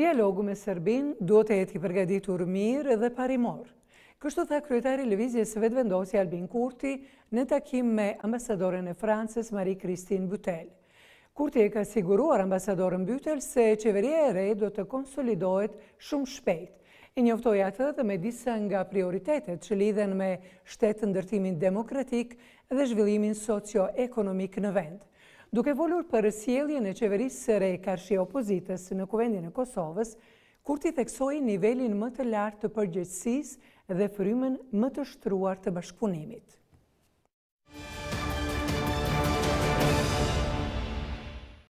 Dialogu me Serbin duhet e jeti përgaditur mirë dhe parimor. Kështu tha kryetari Lëvizjes së vetëvendosje Albin Kurti në takim me ambasadoren e Francës Marie-Christine Butel. Kurti e ka siguruar ambasadorin Butel se qeveria e re do të konsolidohet shumë shpejt, i njoftoj atë dhe me disa nga prioritetet që lidhen me shtetë ndërtimin demokratik dhe zhvillimin socio-ekonomik në vend. Duke volur për e në qeverisë së re karshi opozitës në kuvendin e Kosovës, kur ti theksoj nivelin më të lartë të përgjëtsis dhe frymen më të shtruar të bashkëpunimit.